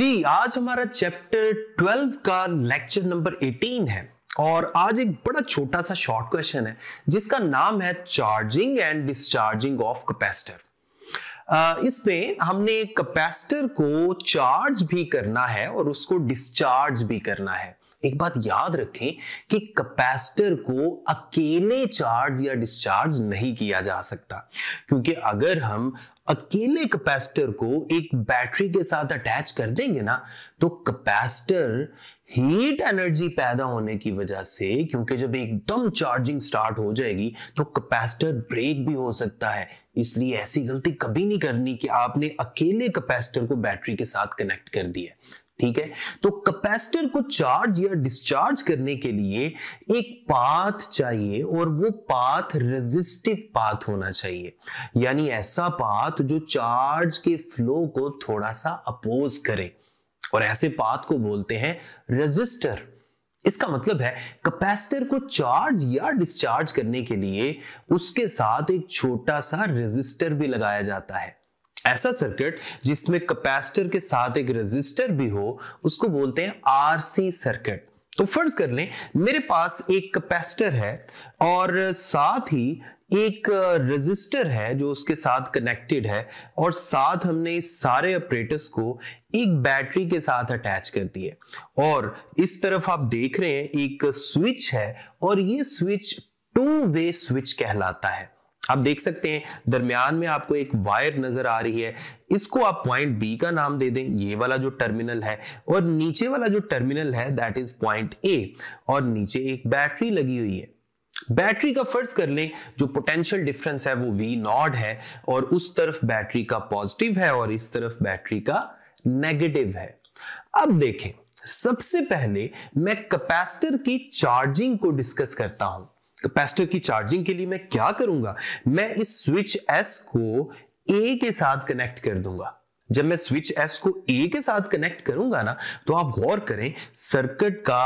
जी आज हमारा चैप्टर 12 का लेक्चर नंबर 18 है और आज एक बड़ा छोटा सा शॉर्ट क्वेश्चन है जिसका नाम है charging and discharging of capacitor इसमें हमने कैपेसिटर को चार्ज भी करना है और उसको डिस्चार्ज भी करना है एक बात याद रखें कि कैपेसिटर को अकेले चार्ज या डिस्चार्ज नहीं किया जा सकता क्योंकि अगर हम अकेले कैपेसिटर को एक बैटरी के साथ अटैच कर देंगे ना तो कैपेसिटर हीट एनर्जी पैदा होने की वजह से क्योंकि जब एकदम चार्जिंग स्टार्ट हो जाएगी तो कैपेसिटर ब्रेक भी हो सकता है इसलिए ऐसी गलती कभी नहीं करनी कि आपने अकेले कैपेसिटर को बैटरी के साथ कनेक्ट कर दिया ठीक है तो कैपेसिटर को चार्ज या डिस्चार्ज करने के लिए एक पाथ चाहिए और वो पाथ रेजिस्टिव पाथ होना चाहिए यानी ऐसा पाथ जो चार्ज के फ्लो को थोड़ा सा अपोज करे और ऐसे पाथ को बोलते हैं रेजिस्टर इसका मतलब है कैपेसिटर को चार्ज या डिस्चार्ज करने के लिए उसके साथ एक छोटा सा रेजिस्टर भी लगाया जाता है ऐसा सर्किट जिसमें कैपेसिटर के साथ एक रेजिस्टर भी हो उसको बोलते हैं आरसी सर्किट तो फर्ज कर लें मेरे पास एक कैपेसिटर है और साथ ही एक रेजिस्टर है जो उसके साथ कनेक्टेड है और साथ हमने इस सारे ऑपरेटर्स को एक बैटरी के साथ अटैच कर दिए और इस तरफ आप देख रहे हैं एक स्विच है और ये स्विच टू वे स्विच कहलाता है आप देख सकते हैं दरमियान में आपको एक वायर नजर आ रही है इसको आप पॉइंट बी का नाम दे दें ये वाला जो टर्मिनल है और नीचे वाला जो टर्मिनल है दैट इज पॉइंट ए और नीचे एक बैटरी लगी हुई है बैटरी का फर्ज कर लें जो पोटेंशियल डिफरेंस है वो वी नॉट है और उस तरफ बैटरी का पॉजिटिव है और इस तरफ बैटरी का नेगेटिव है अब देखें सबसे पहले मैं कैपेसिटर की चार्जिंग को डिस्कस करता हूं कैपेसिटर की चार्जिंग के लिए मैं क्या करूंगा मैं इस स्विच एस को ए के साथ कनेक्ट कर दूंगा जब मैं स्विच एस को ए के साथ कनेक्ट करूंगा ना तो आप गौर करें सर्किट का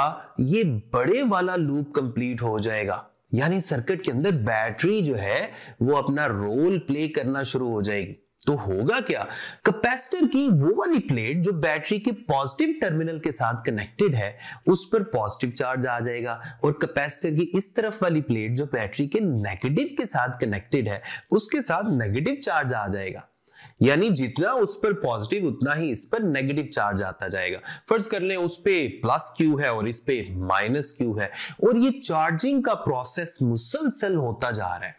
ये बड़े वाला लूप कंप्लीट हो जाएगा यानी सर्किट के अंदर बैटरी जो है वो अपना रोल प्ले करना शुरू हो जाएगी तो होगा क्या कैपेसिटर की वो वाली प्लेट जो बैटरी के पॉजिटिव टर्मिनल के साथ कनेक्टेड है उस पर पॉजिटिव चार्ज आ जाएगा और कैपेसिटर की इस तरफ वाली प्लेट जो बैटरी के नेगेटिव के साथ कनेक्टेड है उसके साथ नेगेटिव चार्ज आ जाएगा यानी जितना उस पर पॉजिटिव उतना ही इस पर नेगेटिव चार्ज आता जाएगा फर्ज कर ले उस पर प्लस क्यू है और इस पर माइनस क्यू है और ये चार्जिंग का प्रोसेस मुसलसल होता जा रहा है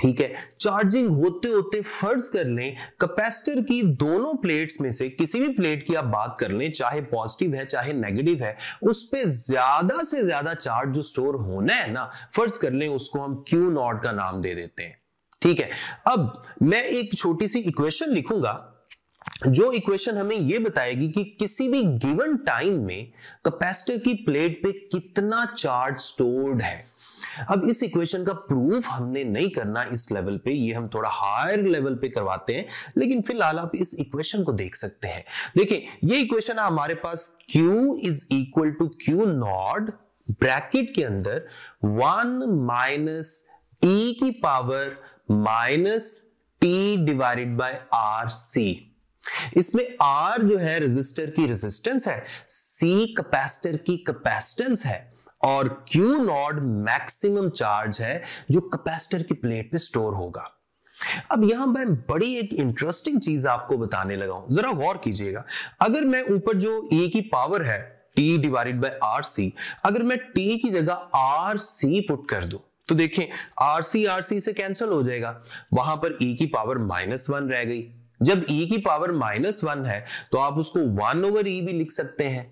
ठीक है चार्जिंग होते होते फर्ज कर लें कैपेसिटर की दोनों प्लेट्स में से किसी भी प्लेट की आप बात कर लें चाहे पॉजिटिव है चाहे नेगेटिव है उस पर ज्यादा से ज्यादा चार्ज जो स्टोर होना है ना फर्ज कर लें उसको हम क्यू नॉट का नाम दे देते हैं ठीक है अब मैं एक छोटी सी इक्वेशन लिखूंगा जो इक्वेशन हमें यह बताएगी कि किसी भी गिवन टाइम में कैपेसिटर की प्लेट पे कितना चार्ज स्टोर्ड है अब इस इक्वेशन का प्रूफ हमने नहीं करना इस लेवल पे ये हम थोड़ा हायर लेवल पे करवाते हैं लेकिन फिलहाल आप इस इक्वेशन को देख सकते हैं देखिए ये इक्वेशन हमारे पास Q is equal to q naught bracket के अंदर वन माइनस ई की power minus t divided by R C इसमें R जो है रेजिस्टर की रेजिस्टेंस है C कैपेसिटर की कैपेसिटेंस है और क्यू नॉड मैक्सिमम चार्ज है जो कैपेसिटर की प्लेट पे स्टोर होगा अब यहां मैं बड़ी एक इंटरेस्टिंग चीज आपको बताने लगा हूं जरा गौर कीजिएगा अगर मैं ऊपर जो ए e की पावर है t divided by R C अगर मैं टी की जगह आर सी पुट कर दूं तो देखें आर सी आर सी से कैंसिल हो जाएगा वहां पर ई e की पावर माइनस वन रह गई जब ई e की पावर माइनस वन है तो आप उसको वन ओवर ई भी लिख सकते हैं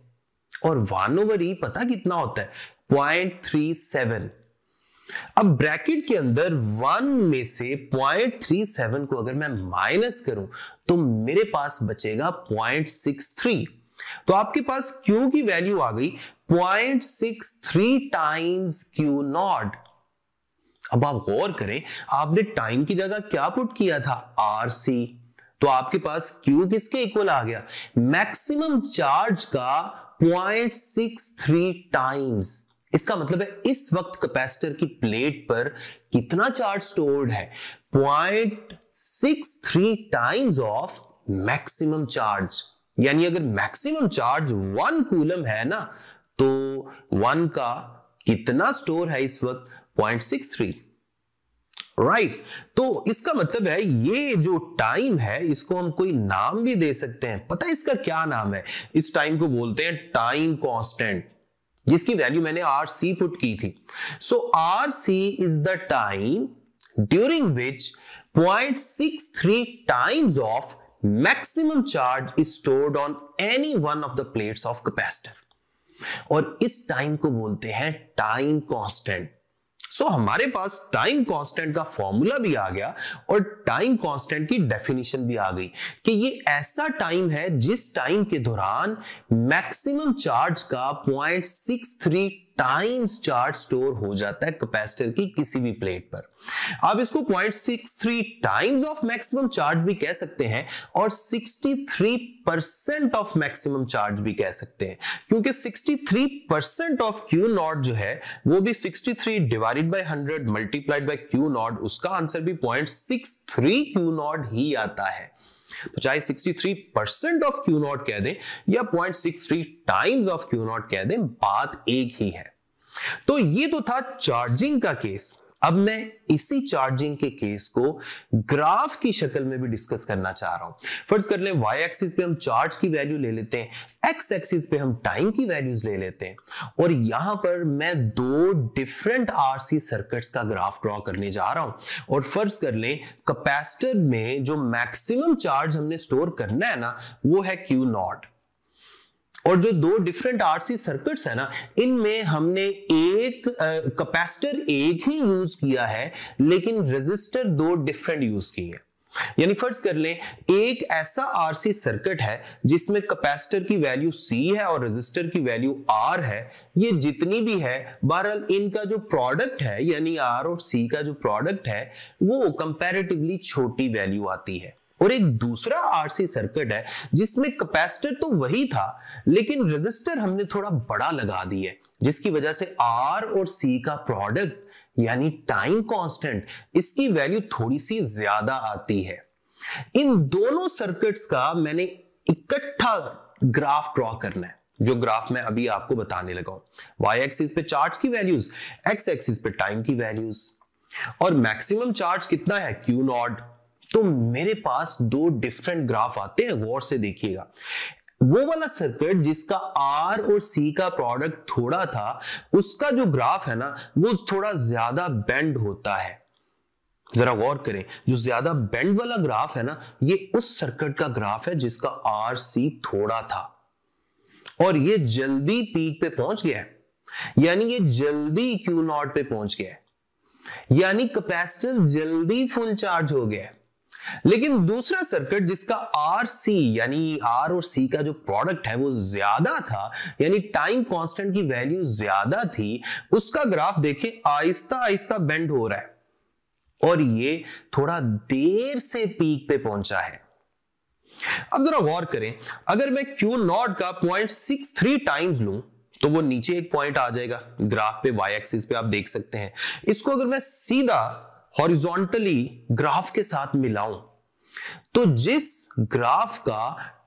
और वन ओवर ई पता कितना होता है पॉइंट थ्री सेवन अब ब्रैकेट के अंदर वन में से पॉइंट थ्री सेवन को अगर मैं माइनस करूं तो मेरे पास बचेगा पॉइंट सिक्स थ्री तो आपके पास Q की वैल्यू आ गई point six three times q naught अब आप गौर करें आपने टाइम की जगह क्या पुट किया था आर सी तो आपके पास Q किसके इक्वल आ गया मैक्सिमम चार्ज का पॉइंट सिक्स थ्री टाइम्स इसका मतलब है इस वक्त कैपेसिटर की प्लेट पर कितना चार्ज स्टोर्ड है point six three times of maximum charge यानी अगर मैक्सिमम चार्ज वन कूलम है ना तो वन का कितना स्टोर है इस वक्त पॉइंट सिक्स थ्री राइट तो इसका मतलब है ये जो टाइम है इसको हम कोई नाम भी दे सकते हैं पता है इसका क्या नाम है इस टाइम को बोलते हैं टाइम कांस्टेंट जिसकी वैल्यू मैंने आर सी पुट की थी so R C is the time during which point six three times of maximum charge is stored on any one of the plates of capacitor और इस time को बोलते हैं time constant so so, हमारे पास time constant का formula भी आ गया और टाइम कांस्टेंट की डेफिनेशन भी आ गई कि ये ऐसा टाइम है जिस टाइम के दौरान मैक्सिमम चार्ज का point six three times charge store हो जाता है कैपेसिटर की किसी भी प्लेट पर आप इसको 0.63 टाइम्स ऑफ मैक्सिमम चार्ज भी कह सकते हैं और 63 परसेंट ऑफ मैक्सिमम चार्ज भी कह सकते हैं क्योंकि 63 परसेंट ऑफ क्यू नॉट जो है वो भी 63 divided by 100 multiplied by q naught उसका आंसर भी 0.63 क्यू नॉट ही आता है तो चाहे 63 परसेंट ऑफ क्यू नॉट कह दें या 0.63 टाइम्स ऑफ क्यू नॉट कह दें बात एक ही है तो ये तो था चार्जिंग का केस अब मैं इसी चार्जिंग के केस को ग्राफ की शक्ल में भी डिस्कस करना चाह रहा हूं फर्ज कर ले वाई एक्सिस पे हम चार्ज की वैल्यू ले लेते हैं एक्स एक्सिस पे हम टाइम की वैल्यूज ले लेते हैं और यहां पर मैं दो डिफरेंट आरसी सर्किट्स का ग्राफ ड्रॉ करने जा रहा हूं और फर्ज कर ले कैपेसिटर में जो मैक्सिमम चार्ज हमने स्टोर करना है ना वो है क्यू नॉट और जो दो डिफरेंट आरसी सर्किट्स है ना इनमें हमने एक कैपेसिटर uh, एक ही यूज किया है लेकिन रेजिस्टर दो डिफरेंट यूज किए हैं यानी फर्ज कर ले एक ऐसा आरसी सर्किट है जिसमें कैपेसिटर की वैल्यू सी है और रेजिस्टर की वैल्यू आर है ये जितनी भी है बहरहाल इनका जो प्रोडक्ट है यानी आर और सी का जो प्रोडक्ट है वो कंपैरेटिवली छोटी वैल्यू आती है और एक दूसरा आरसी सर्किट है जिसमें कैपेसिटर तो वही था लेकिन रेजिस्टर हमने थोड़ा बड़ा लगा दी है जिसकी वजह से आर और सी का प्रोडक्ट यानी टाइम कांस्टेंट इसकी वैल्यू थोड़ी सी ज्यादा आती है इन दोनों सर्किट्स का मैंने इकट्ठा ग्राफ ड्रॉ करना है जो ग्राफ मैं अभी आपको बताने लगा वाई एक्सिस पे चार्ज की वैल्यूज एक्स एक्सिस पे टाइम की वैल्यूज और मैक्सिमम चार्ज कितना है क्यू नॉट तो मेरे पास दो डिफरेंट ग्राफ आते हैं गौर से देखिएगा वो वाला सर्किट जिसका आर और सी का प्रोडक्ट थोड़ा था उसका जो ग्राफ है ना वो थोड़ा ज्यादा बेंड होता है जरा गौर करें जो ज्यादा बेंड वाला ग्राफ है ना ये उस सर्किट का ग्राफ है जिसका आर सी थोड़ा था और ये जल्दी पीक पे पहुंच गया है यानी ये जल्दी क्यू नॉट पे पहुंच गया है यानी कैपेसिटर जल्दी फुल चार्ज हो गया है लेकिन दूसरा सर्किट जिसका आर सी यानी आर और सी का जो प्रोडक्ट है वो ज्यादा था यानी टाइम कांस्टेंट की वैल्यू ज्यादा थी उसका ग्राफ देखें आहिस्ता आहिस्ता बेंड हो रहा है और ये थोड़ा देर से पीक पे पहुंचा है अब जरा गौर करें अगर मैं क्यू नॉट का पॉइंट सिक्स थ्री टाइम्स लू तो वो नीचे एक पॉइंट आ जाएगा ग्राफ पे वाई एक्सिस पे आप देख सकते हैं इसको अगर मैं सीधा हॉरिजॉन्टली ग्राफ के साथ मिलाऊं तो जिस ग्राफ का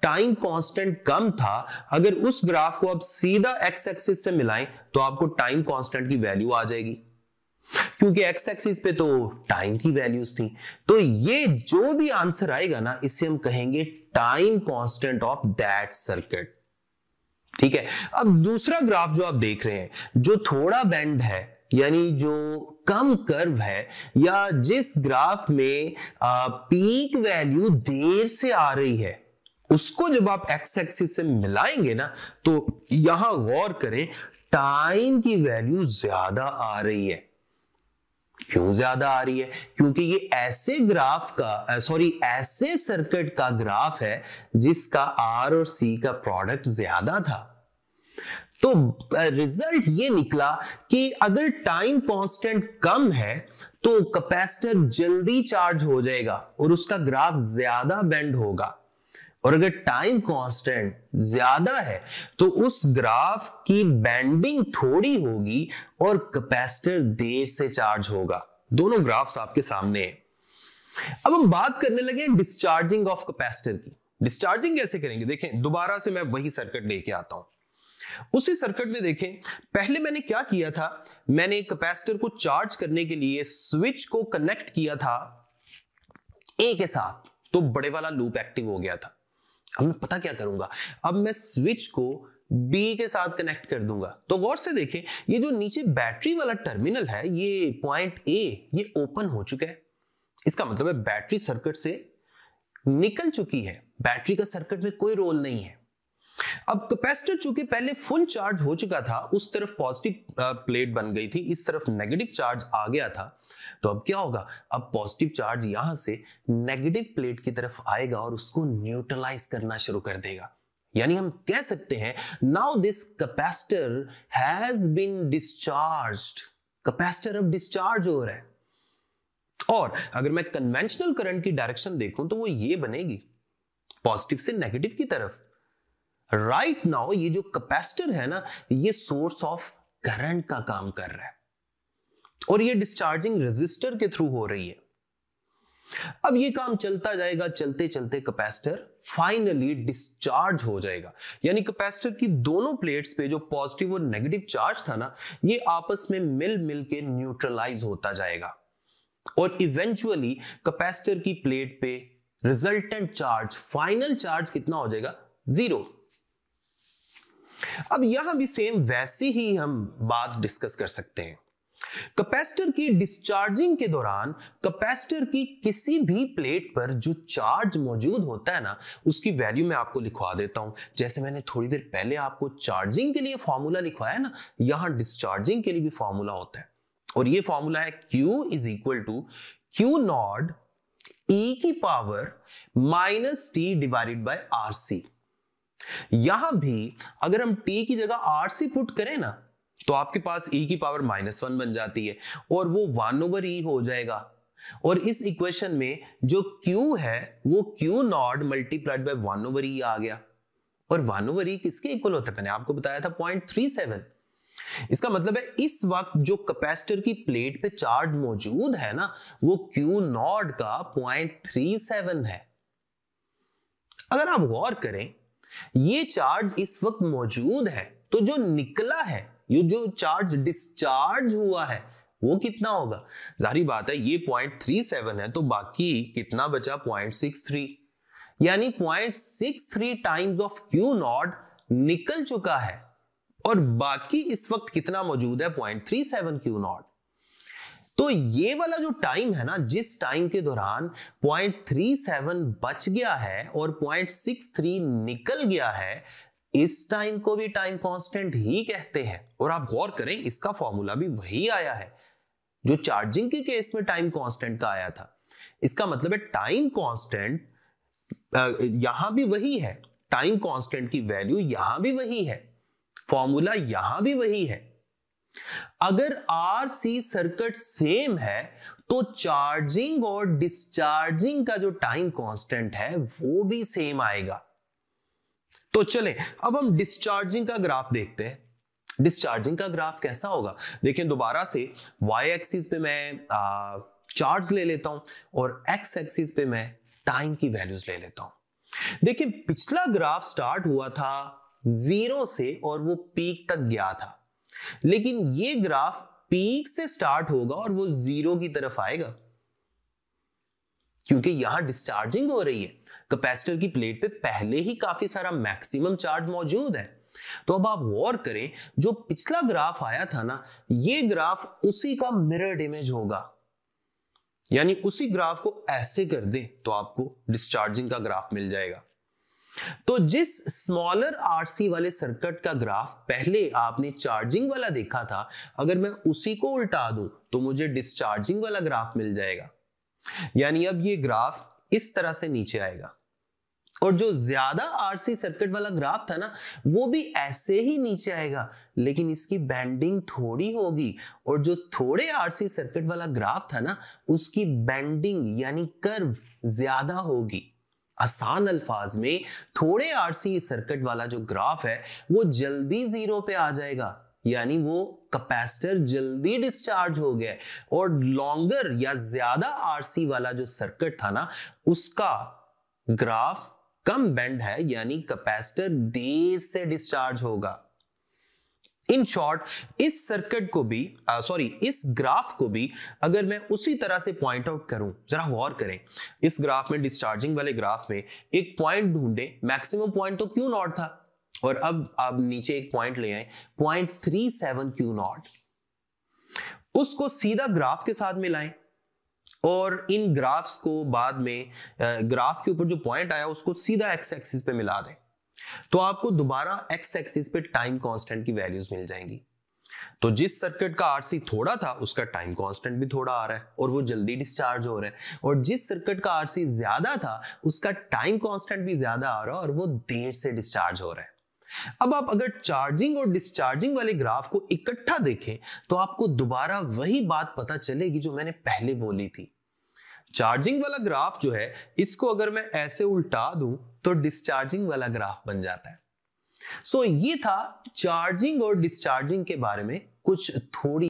टाइम कांस्टेंट कम था अगर उस ग्राफ को आप सीधा एक्स एक्सिस से मिलाएं तो आपको टाइम कांस्टेंट की वैल्यू आ जाएगी क्योंकि एक्स एक्सिस पे तो टाइम की वैल्यूज थी तो ये जो भी आंसर आएगा ना इसे हम कहेंगे time constant of that circuit ठीक है अब दूसरा ग्राफ जो आप देख रहे हैं जो थोड़ा बेंड है यानी जो कम कर्व है या जिस ग्राफ में पीक वैल्यू देर से आ रही है उसको जब आप एक्स एक्सिस से मिलाएंगे ना तो यहां गौर करें टाइम की वैल्यू ज्यादा आ रही है क्यों ज्यादा आ रही है क्योंकि ये ऐसे ग्राफ का सॉरी ऐसे सर्किट का ग्राफ है जिसका आर और सी का प्रोडक्ट ज्यादा था तो रिजल्ट ये निकला कि अगर टाइम कांस्टेंट कम है तो कैपेसिटर जल्दी चार्ज हो जाएगा और उसका ग्राफ ज्यादा बेंड होगा और अगर टाइम कांस्टेंट ज्यादा है तो उस ग्राफ की बैंडिंग थोड़ी होगी और कैपेसिटर देर से चार्ज होगा दोनों ग्राफ्स आपके सामने हैं अब हम बात करने लगे डिस्चार्जिंग ऑफ कैपेसिटर की डिस्चार्जिंग कैसे करेंगे देखें दोबारा से मैं वही सर्किट लेके आता हूं उसी सर्किट में देखें पहले मैंने क्या किया था मैंने कैपेसिटर को चार्ज करने के लिए स्विच को कनेक्ट किया था ए के साथ तो बड़े वाला लूप एक्टिव हो गया था अब मैं पता क्या करूंगा अब मैं स्विच को बी के साथ कनेक्ट कर दूंगा तो गौर से देखें ये जो नीचे बैटरी वाला टर्मिनल है ये पॉइंट ए ये ओपन हो चुका है इसका मतलब है बैटरी सर्किट से निकल चुकी है बैटरी का सर्किट में कोई रोल नहीं है अब कैपेसिटर चूंकि पहले फुल चार्ज हो चुका था उस तरफ पॉजिटिव प्लेट बन गई थी इस तरफ नेगेटिव चार्ज आ गया था तो अब क्या होगा अब पॉजिटिव चार्ज यहां से नेगेटिव प्लेट की तरफ आएगा और उसको न्यूट्रलाइज करना शुरू कर देगा यानी हम कह सकते हैं now this capacitor has been discharge capacitor अब डिस्चार्ज हो रहा है और अगर मैं कन्वेंशनल करंट की डायरेक्शन देखूं तो वो ये बनेगी पॉजिटिव से नेगेटिव की तरफ राइट right नाउ ये जो कैपेसिटर है ना ये सोर्स ऑफ करंट का काम कर रहा है और ये डिस्चार्जिंग रेजिस्टर के थ्रू हो रही है अब ये काम चलता जाएगा चलते चलते कैपेसिटर फाइनली डिस्चार्ज हो जाएगा यानी कैपेसिटर की दोनों प्लेट्स पे जो पॉजिटिव और नेगेटिव चार्ज था ना ये आपस में मिल मिल के न्यूट्रलाइज होता जाएगा और इवेंचुअली कैपेसिटर की प्लेट पे रिजल्टेंट चार्ज फाइनल चार्ज कितना हो जाएगा जीरो अब यहां भी सेम वैसे ही हम बात डिस्कस कर सकते हैं कैपेसिटर की डिस्चार्जिंग के दौरान कैपेसिटर की किसी भी प्लेट पर जो चार्ज मौजूद होता है ना उसकी वैल्यू मैं आपको लिखवा देता हूं जैसे मैंने थोड़ी देर पहले आपको चार्जिंग के लिए फॉर्मूला लिखवाया ना यहां डिस्चार्जिंग के लिए भी फॉर्मूला होता है और ये फॉर्मूला है Q is equal to q naught e की power minus t divided by R C यहां भी अगर हम टी की जगह आर सी पुट करें ना तो आपके पास ई e की पावर माइनस वन बन जाती है और वो वन ओवर ई हो जाएगा और इस इक्वेशन में जो क्यू है वो q naught multiplied by one over e आ गया और वन ओवर ई किसके इक्वल होता है मैंने आपको बताया था पॉइंट थ्री सेवन इसका मतलब है इस वक्त जो कैपेसिटर की प्लेट पे चार्ज मौजूद है ना वो क्यू नॉट का पॉइंट थ्री सेवन है अगर आप गौर करें ये चार्ज इस वक्त मौजूद है तो जो निकला है ये जो चार्ज डिस्चार्ज हुआ है वो कितना होगा जारी बात है ये पॉइंट थ्री सेवन है तो बाकी कितना बचा पॉइंट सिक्स थ्री यानी point six three times of q naught निकल चुका है और बाकी इस वक्त कितना मौजूद है point three seven q naught तो ये वाला जो टाइम है ना जिस टाइम के दौरान 0.37 बच गया है और 0.63 निकल गया है इस टाइम को भी टाइम कांस्टेंट ही कहते हैं और आप गौर करें इसका फॉर्मूला भी वही आया है जो चार्जिंग के केस में टाइम कांस्टेंट का आया था इसका मतलब है टाइम कांस्टेंट यहां भी वही है टाइम कांस्टेंट की वैल्यू यहां भी वही है फॉर्मूला यहां भी वही है अगर आर सी सर्किट सेम है तो चार्जिंग और डिस्चार्जिंग का जो टाइम कांस्टेंट है वो भी सेम आएगा तो चले अब हम डिस्चार्जिंग का ग्राफ देखते हैं डिस्चार्जिंग का ग्राफ कैसा होगा देखिए दोबारा से वाई एक्सिस पे मैं आ, चार्ज ले लेता हूं और एक्स एक्सिस पे मैं टाइम की वैल्यूज ले लेता हूं देखिए पिछला ग्राफ स्टार्ट हुआ था जीरो से और वो पीक तक गया था लेकिन ये ग्राफ पीक से स्टार्ट होगा और वो जीरो की तरफ आएगा क्योंकि यहां डिस्चार्जिंग हो रही है कैपेसिटर की प्लेट पे पहले ही काफी सारा मैक्सिमम चार्ज मौजूद है तो अब आप गौर करें जो पिछला ग्राफ आया था ना ये ग्राफ उसी का मिरर इमेज होगा यानी उसी ग्राफ को ऐसे कर दें तो आपको डिस्चार्जिंग का ग्राफ मिल जाएगा तो जिस स्मॉलर आरसी वाले सर्किट का ग्राफ पहले आपने चार्जिंग वाला देखा था अगर मैं उसी को उल्टा दूं तो मुझे डिस्चार्जिंग वाला ग्राफ मिल जाएगा यानी अब ये ग्राफ इस तरह से नीचे आएगा और जो ज्यादा आरसी सर्किट वाला ग्राफ था ना वो भी ऐसे ही नीचे आएगा लेकिन इसकी बैंडिंग थोड़ी होगी और जो थोड़े आरसी सर्किट वाला ग्राफ था ना उसकी बैंडिंग यानी कर्व ज्यादा होगी आसान अल्फाज में थोड़े आरसी सर्किट वाला जो ग्राफ है वो जल्दी जीरो पे आ जाएगा यानी वो कैपेसिटर जल्दी डिस्चार्ज हो गया और लॉन्गर या ज्यादा आरसी वाला जो सर्किट था ना उसका ग्राफ कम बेंड है यानी कैपेसिटर देर से डिस्चार्ज होगा इन शॉर्ट इस सर्किट को भी सॉरी uh, इस ग्राफ को भी अगर मैं उसी तरह से पॉइंट आउट करूं जरा गौर करें इस ग्राफ में डिस्चार्जिंग वाले ग्राफ में एक पॉइंट ढूंढे मैक्सिमम पॉइंट तो क्यू नॉट था और अब आप नीचे एक पॉइंट ले आए point three seven q naught उसको सीधा ग्राफ के साथ मिलाएं और इन ग्राफ्स को बाद में ग्राफ uh, के ऊपर जो पॉइंट आया उसको सीधा एक्स एक्सिस पे मिला दें तो आपको दोबारा एक्स एक्सिस पे टाइम कांस्टेंट की वैल्यूज मिल जाएंगी तो जिस सर्किट का आरसी थोड़ा था उसका टाइम कांस्टेंट भी थोड़ा आ रहा है और वो जल्दी डिस्चार्ज हो रहा है और जिस सर्किट का आरसी ज्यादा था उसका टाइम कांस्टेंट भी ज्यादा आ रहा है और वो देर से डिस्चार्ज हो रहा है अब आप अगर चार्जिंग और डिस्चार्जिंग वाले ग्राफ को इकट्ठा देखें तो आपको दोबारा वही बात पता चलेगी जो मैंने पहले बोली थी चार्जिंग वाला ग्राफ जो है इसको अगर मैं ऐसे उल्टा दूं तो डिस्चार्जिंग वाला ग्राफ बन जाता है सो so, ये था चार्जिंग और डिस्चार्जिंग के बारे में कुछ थोड़ी